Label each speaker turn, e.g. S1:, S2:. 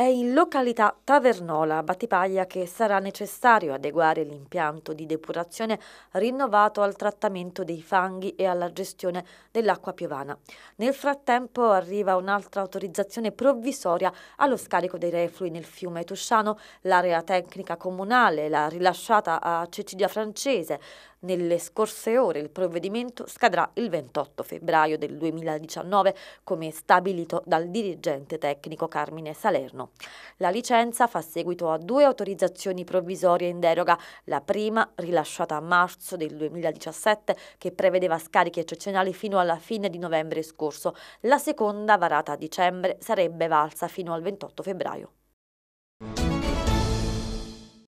S1: È in località Tavernola, Battipaglia, che sarà necessario adeguare l'impianto di depurazione rinnovato al trattamento dei fanghi e alla gestione dell'acqua piovana. Nel frattempo arriva un'altra autorizzazione provvisoria allo scarico dei reflui nel fiume Tusciano. L'area tecnica comunale l'ha rilasciata a Cecilia Francese. Nelle scorse ore il provvedimento scadrà il 28 febbraio del 2019, come stabilito dal dirigente tecnico Carmine Salerno. La licenza fa seguito a due autorizzazioni provvisorie in deroga, la prima rilasciata a marzo del 2017 che prevedeva scariche eccezionali fino alla fine di novembre scorso, la seconda varata a dicembre sarebbe valsa fino al 28 febbraio.